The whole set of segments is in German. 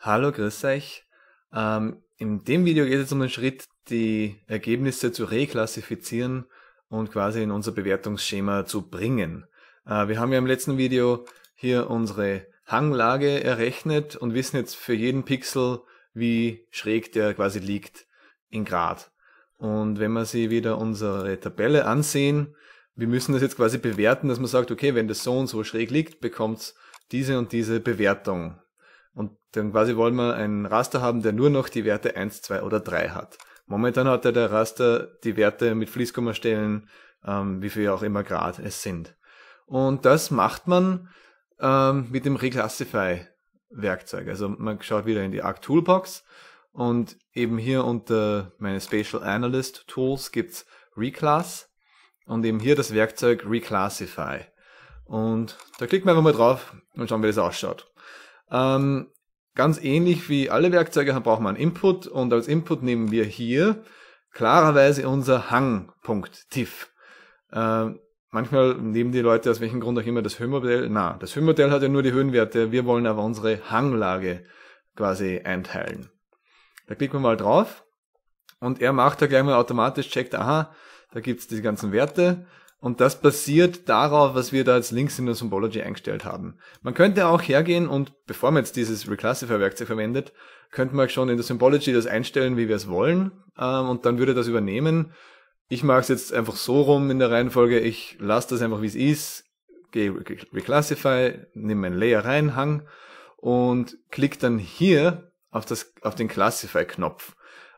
Hallo, grüß euch. Ähm, in dem Video geht es um den Schritt, die Ergebnisse zu reklassifizieren und quasi in unser Bewertungsschema zu bringen. Äh, wir haben ja im letzten Video hier unsere Hanglage errechnet und wissen jetzt für jeden Pixel, wie schräg der quasi liegt in Grad. Und wenn wir sie wieder unsere Tabelle ansehen, wir müssen das jetzt quasi bewerten, dass man sagt, okay, wenn das so und so schräg liegt, bekommt's diese und diese Bewertung dann quasi wollen wir einen Raster haben, der nur noch die Werte 1, 2 oder 3 hat. Momentan hat ja der Raster die Werte mit Fließkommastellen, ähm, wie viel auch immer Grad es sind. Und das macht man ähm, mit dem Reclassify-Werkzeug. Also man schaut wieder in die Arc-Toolbox und eben hier unter meine Spatial Analyst Tools gibt's Reclass und eben hier das Werkzeug Reclassify. Und da klicken wir einfach mal drauf und schauen, wie das ausschaut. Ähm, ganz ähnlich wie alle Werkzeuge braucht man Input und als Input nehmen wir hier klarerweise unser Hang.tif. Äh, manchmal nehmen die Leute aus welchem Grund auch immer das Höhenmodell. Na, das Höhenmodell hat ja nur die Höhenwerte. Wir wollen aber unsere Hanglage quasi einteilen. Da klicken wir mal drauf und er macht da gleich mal automatisch, checkt, aha, da gibt's die ganzen Werte und das basiert darauf, was wir da als Links in der Symbology eingestellt haben. Man könnte auch hergehen und, bevor man jetzt dieses Reclassifier-Werkzeug verwendet, könnte man schon in der Symbology das einstellen, wie wir es wollen, ähm, und dann würde das übernehmen. Ich mache es jetzt einfach so rum in der Reihenfolge, ich lasse das einfach wie es ist, gehe Reclassify, nehme mein Layer rein, Hang, und klicke dann hier auf, das, auf den Classify-Knopf.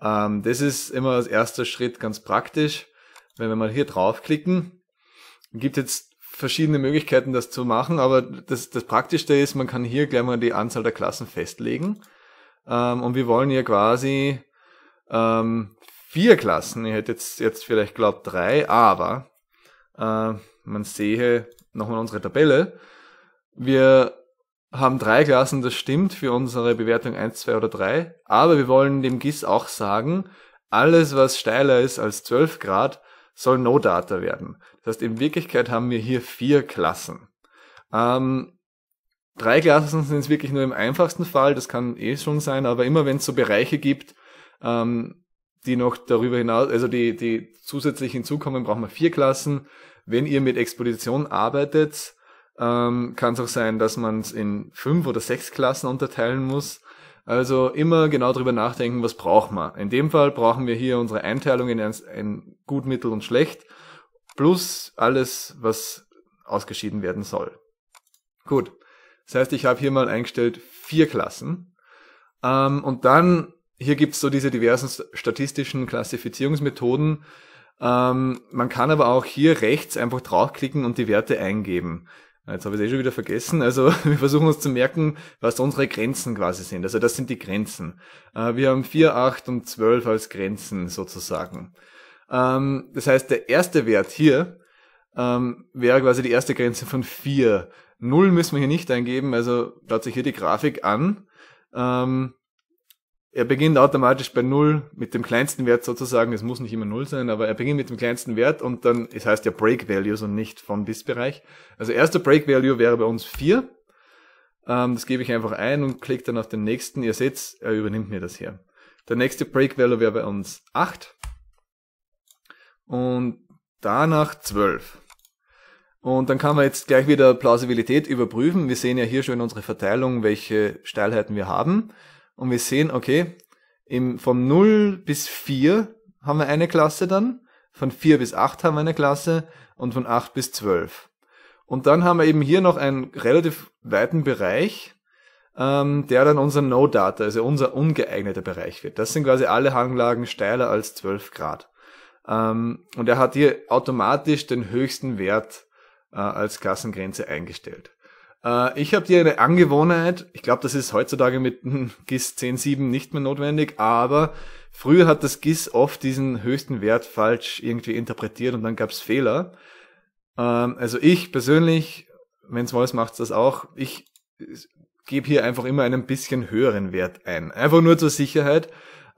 Ähm, das ist immer als erster Schritt ganz praktisch, wenn wir mal hier draufklicken, gibt jetzt verschiedene Möglichkeiten, das zu machen, aber das, das Praktischste ist, man kann hier gleich mal die Anzahl der Klassen festlegen. Ähm, und wir wollen hier quasi ähm, vier Klassen. Ich hätte jetzt, jetzt vielleicht glaubt drei, aber äh, man sehe nochmal unsere Tabelle. Wir haben drei Klassen, das stimmt, für unsere Bewertung eins, zwei oder drei. Aber wir wollen dem GIS auch sagen, alles, was steiler ist als zwölf Grad, soll No-Data werden. Das heißt, in Wirklichkeit haben wir hier vier Klassen. Ähm, drei Klassen sind es wirklich nur im einfachsten Fall, das kann eh schon sein, aber immer wenn es so Bereiche gibt, ähm, die noch darüber hinaus, also die, die zusätzlich hinzukommen, brauchen wir vier Klassen. Wenn ihr mit Exposition arbeitet, ähm, kann es auch sein, dass man es in fünf oder sechs Klassen unterteilen muss. Also immer genau drüber nachdenken, was braucht man. In dem Fall brauchen wir hier unsere Einteilung in ein, ein gut, mittel und schlecht, plus alles, was ausgeschieden werden soll. Gut, das heißt, ich habe hier mal eingestellt vier Klassen. Ähm, und dann, hier gibt's so diese diversen statistischen Klassifizierungsmethoden. Ähm, man kann aber auch hier rechts einfach draufklicken und die Werte eingeben. Jetzt habe ich es eh schon wieder vergessen. Also wir versuchen uns zu merken, was unsere Grenzen quasi sind. Also das sind die Grenzen. Äh, wir haben 4, 8 und 12 als Grenzen sozusagen. Ähm, das heißt, der erste Wert hier ähm, wäre quasi die erste Grenze von 4. 0 müssen wir hier nicht eingeben, also schaut sich hier die Grafik an. Ähm, er beginnt automatisch bei null mit dem kleinsten Wert sozusagen. Es muss nicht immer null sein, aber er beginnt mit dem kleinsten Wert und dann, es heißt ja Break Values und nicht von bis Bereich. Also erster Break Value wäre bei uns vier. Ähm, das gebe ich einfach ein und klicke dann auf den nächsten. Ihr seht, er übernimmt mir das hier. Der nächste Break Value wäre bei uns acht und danach zwölf. Und dann kann man jetzt gleich wieder Plausibilität überprüfen. Wir sehen ja hier schon unsere Verteilung, welche Steilheiten wir haben und wir sehen, okay, im, vom 0 bis 4 haben wir eine Klasse dann, von 4 bis 8 haben wir eine Klasse und von 8 bis 12. Und dann haben wir eben hier noch einen relativ weiten Bereich, ähm, der dann unser No-Data, also unser ungeeigneter Bereich wird. Das sind quasi alle Hanglagen steiler als 12 Grad. Ähm, und er hat hier automatisch den höchsten Wert äh, als Klassengrenze eingestellt. Äh, ich habe dir eine Angewohnheit, ich glaube, das ist heutzutage mit GIS 10.7 nicht mehr notwendig, aber früher hat das GIS oft diesen höchsten Wert falsch irgendwie interpretiert und dann gab es Fehler. Ähm, also ich persönlich, wenn es macht das auch, ich äh, gebe hier einfach immer einen bisschen höheren Wert ein. Einfach nur zur Sicherheit.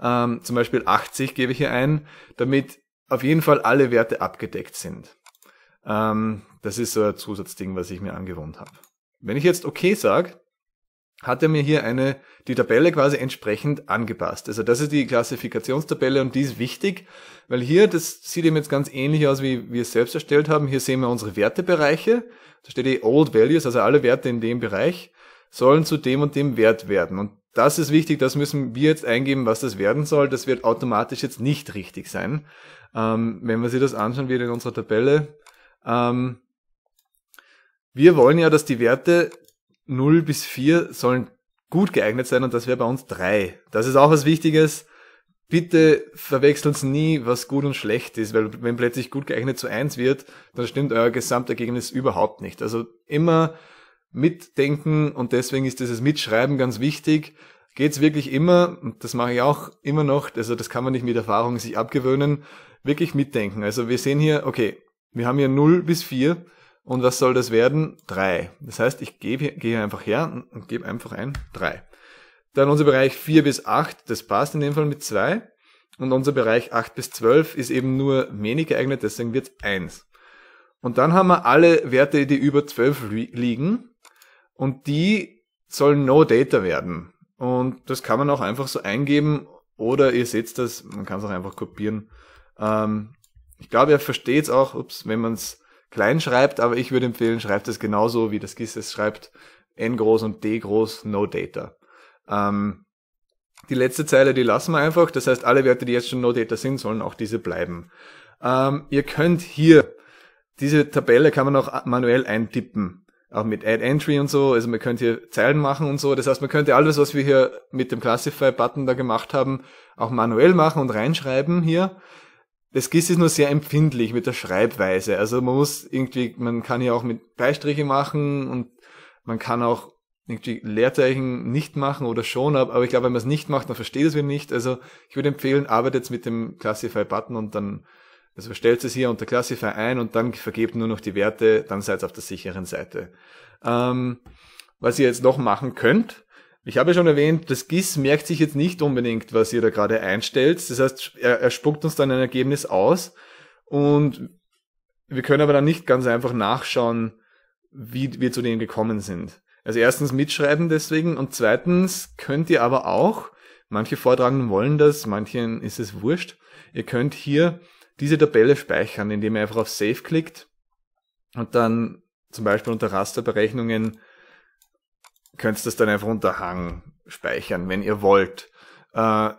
Ähm, zum Beispiel 80 gebe ich hier ein, damit auf jeden Fall alle Werte abgedeckt sind. Ähm, das ist so ein Zusatzding, was ich mir angewohnt habe. Wenn ich jetzt okay sage, hat er mir hier eine, die Tabelle quasi entsprechend angepasst. Also das ist die Klassifikationstabelle und die ist wichtig, weil hier, das sieht eben jetzt ganz ähnlich aus, wie wir es selbst erstellt haben. Hier sehen wir unsere Wertebereiche. Da steht die eh Old Values, also alle Werte in dem Bereich sollen zu dem und dem Wert werden. Und das ist wichtig, das müssen wir jetzt eingeben, was das werden soll. Das wird automatisch jetzt nicht richtig sein. Ähm, wenn wir sich das anschauen, wieder in unserer Tabelle, ähm, wir wollen ja, dass die Werte 0 bis 4 sollen gut geeignet sein und das wäre bei uns 3. Das ist auch was Wichtiges. Bitte verwechseln uns nie, was gut und schlecht ist, weil wenn plötzlich gut geeignet zu 1 wird, dann stimmt euer Gesamtergebnis überhaupt nicht. Also immer mitdenken und deswegen ist dieses Mitschreiben ganz wichtig. Geht's wirklich immer, und das mache ich auch immer noch, also das kann man nicht mit Erfahrung sich abgewöhnen, wirklich mitdenken. Also wir sehen hier, okay, wir haben hier 0 bis 4 und was soll das werden? Drei. Das heißt, ich gebe, gehe einfach her und gebe einfach ein drei. Dann unser Bereich vier bis acht, das passt in dem Fall mit zwei. Und unser Bereich acht bis zwölf ist eben nur wenig geeignet, deswegen wird eins. Und dann haben wir alle Werte, die über zwölf liegen. Und die sollen No Data werden. Und das kann man auch einfach so eingeben. Oder ihr seht das, man kann es auch einfach kopieren. Ähm, ich glaube, ihr versteht es auch, ups, wenn man es klein schreibt, aber ich würde empfehlen, schreibt es genauso, wie das GIS es schreibt. N groß und D groß, no data. Ähm, die letzte Zeile, die lassen wir einfach. Das heißt, alle Werte, die jetzt schon no data sind, sollen auch diese bleiben. Ähm, ihr könnt hier, diese Tabelle kann man auch manuell eintippen. Auch mit Add Entry und so. Also man könnte hier Zeilen machen und so. Das heißt, man könnte alles, was wir hier mit dem Classify-Button da gemacht haben, auch manuell machen und reinschreiben hier das GIS ist nur sehr empfindlich mit der Schreibweise. Also man muss irgendwie, man kann ja auch mit Beistriche machen und man kann auch irgendwie Leerzeichen nicht machen oder schon, aber ich glaube, wenn man es nicht macht, dann versteht es wieder nicht. Also ich würde empfehlen, arbeitet mit dem Classify-Button und dann, also stellt es hier unter Classify ein und dann vergebt nur noch die Werte, dann seid ihr auf der sicheren Seite. Ähm, was ihr jetzt noch machen könnt, ich habe ja schon erwähnt, das GIS merkt sich jetzt nicht unbedingt, was ihr da gerade einstellt. Das heißt, er, er spuckt uns dann ein Ergebnis aus und wir können aber dann nicht ganz einfach nachschauen, wie wir zu dem gekommen sind. Also erstens mitschreiben deswegen und zweitens könnt ihr aber auch, manche Vortragenden wollen das, manchen ist es wurscht, ihr könnt hier diese Tabelle speichern, indem ihr einfach auf Save klickt und dann zum Beispiel unter Rasterberechnungen könnt das dann einfach unter Hang speichern, wenn ihr wollt. Äh,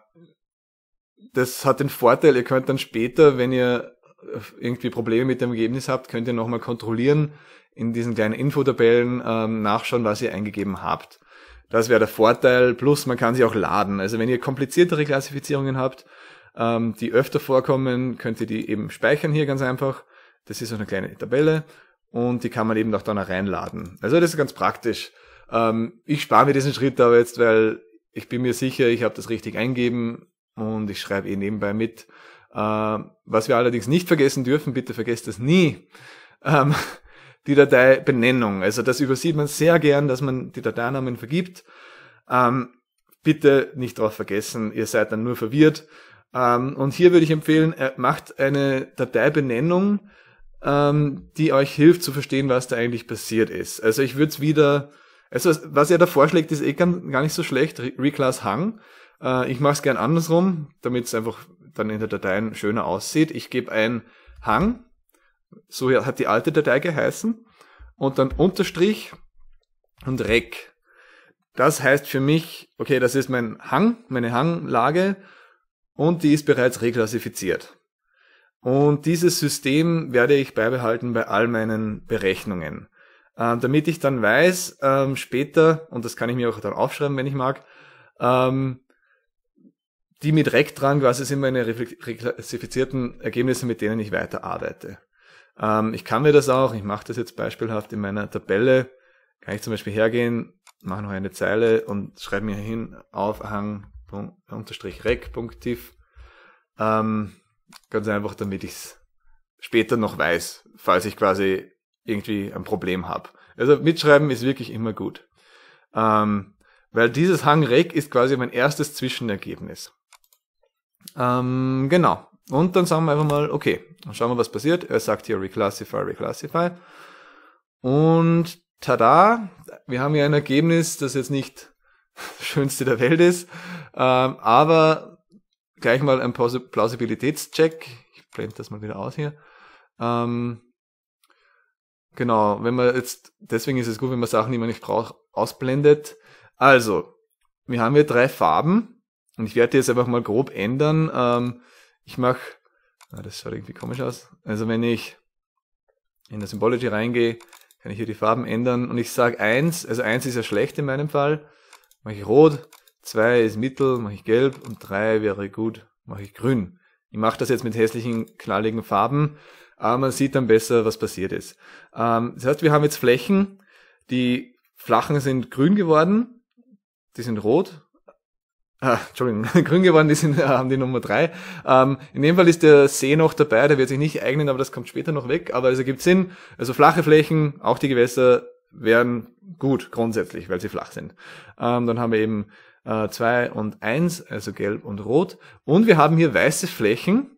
das hat den Vorteil, ihr könnt dann später, wenn ihr irgendwie Probleme mit dem Ergebnis habt, könnt ihr nochmal kontrollieren, in diesen kleinen Infotabellen ähm, nachschauen, was ihr eingegeben habt. Das wäre der Vorteil, plus man kann sie auch laden. Also wenn ihr kompliziertere Klassifizierungen habt, ähm, die öfter vorkommen, könnt ihr die eben speichern hier ganz einfach. Das ist so eine kleine Tabelle und die kann man eben auch dann reinladen. Also das ist ganz praktisch. Ähm, ich spare mir diesen Schritt aber jetzt, weil ich bin mir sicher, ich habe das richtig eingeben und ich schreibe eh nebenbei mit. Ähm, was wir allerdings nicht vergessen dürfen, bitte vergesst das nie, ähm, die Dateibenennung. Also das übersieht man sehr gern, dass man die Dateinamen vergibt. Ähm, bitte nicht darauf vergessen, ihr seid dann nur verwirrt. Ähm, und hier würde ich empfehlen, äh, macht eine Dateibenennung, ähm, die euch hilft zu verstehen, was da eigentlich passiert ist. Also ich würde es wieder also, was er da vorschlägt, ist eh gar nicht so schlecht. Reclass Hang. Äh, ich mache es gern andersrum, damit es einfach dann in der Datei schöner aussieht. Ich gebe ein Hang, so hat die alte Datei geheißen, und dann Unterstrich und Rec. Das heißt für mich, okay, das ist mein Hang, meine Hanglage, und die ist bereits reklassifiziert. Und dieses System werde ich beibehalten bei all meinen Berechnungen ähm, damit ich dann weiß ähm, später, und das kann ich mir auch dann aufschreiben, wenn ich mag, ähm, die mit REC dran quasi sind meine reklassifizierten Ergebnisse, mit denen ich weiter arbeite. Ähm, ich kann mir das auch, ich mache das jetzt beispielhaft in meiner Tabelle, kann ich zum Beispiel hergehen, mache noch eine Zeile und schreibe mir hin aufhang unterstrich rec punktiv. Ähm, ganz einfach, damit ich es später noch weiß, falls ich quasi irgendwie ein Problem habe. Also mitschreiben ist wirklich immer gut. Ähm, weil dieses Hang-Reg ist quasi mein erstes Zwischenergebnis. Ähm, genau. Und dann sagen wir einfach mal, okay, dann schauen wir, was passiert. Er sagt hier Reclassify, Reclassify. Und tada, wir haben hier ein Ergebnis, das jetzt nicht das schönste der Welt ist, ähm, aber gleich mal ein Plausibilitätscheck. Ich blende das mal wieder aus hier. Ähm, Genau, wenn man jetzt, deswegen ist es gut, wenn man Sachen, die man nicht braucht, ausblendet. Also, wir haben hier drei Farben und ich werde die jetzt einfach mal grob ändern. Ähm, ich mache, ah, das schaut irgendwie komisch aus. Also wenn ich in der Symbology reingehe, kann ich hier die Farben ändern und ich sage eins, also eins ist ja schlecht in meinem Fall, mache ich rot, zwei ist mittel, mache ich gelb und drei wäre gut, mache ich grün. Ich mache das jetzt mit hässlichen, knalligen Farben aber ah, man sieht dann besser, was passiert ist. Ähm, das heißt, wir haben jetzt Flächen, die Flachen sind grün geworden, die sind rot, Ah, Entschuldigung, grün geworden, die sind, äh, haben die Nummer drei. Ähm, in dem Fall ist der See noch dabei, der wird sich nicht eignen, aber das kommt später noch weg. Aber es ergibt Sinn. Also flache Flächen, auch die Gewässer, wären gut grundsätzlich, weil sie flach sind. Ähm, dann haben wir eben äh, zwei und eins, also gelb und rot. Und wir haben hier weiße Flächen,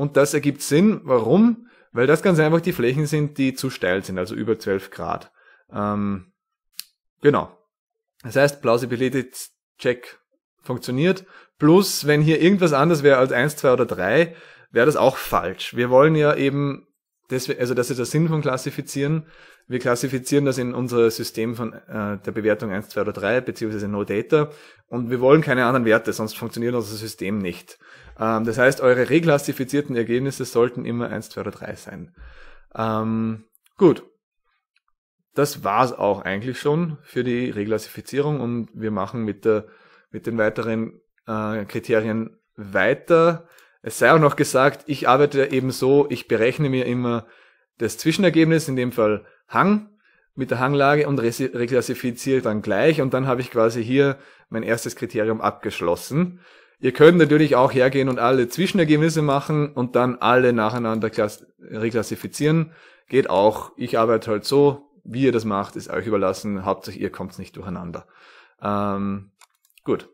und das ergibt Sinn. Warum? Weil das ganz einfach die Flächen sind, die zu steil sind, also über 12 Grad. Ähm, genau. Das heißt, Plausibility Check funktioniert. Plus, wenn hier irgendwas anders wäre als 1, 2 oder 3, wäre das auch falsch. Wir wollen ja eben deswegen, also das ist der Sinn von Klassifizieren. Wir klassifizieren das in unser System von äh, der Bewertung 1, 2 oder 3, beziehungsweise No Data. Und wir wollen keine anderen Werte, sonst funktioniert unser System nicht. Ähm, das heißt, eure reklassifizierten Ergebnisse sollten immer 1, 2 oder 3 sein. Ähm, gut. Das war's auch eigentlich schon für die Reklassifizierung und wir machen mit der mit den weiteren äh, Kriterien weiter. Es sei auch noch gesagt, ich arbeite eben so, ich berechne mir immer das Zwischenergebnis, in dem Fall Hang mit der Hanglage und reklassifiziere dann gleich und dann habe ich quasi hier mein erstes Kriterium abgeschlossen. Ihr könnt natürlich auch hergehen und alle Zwischenergebnisse machen und dann alle nacheinander reklassifizieren. Geht auch. Ich arbeite halt so. Wie ihr das macht, ist euch überlassen. Hauptsache ihr kommt nicht durcheinander. Ähm, gut.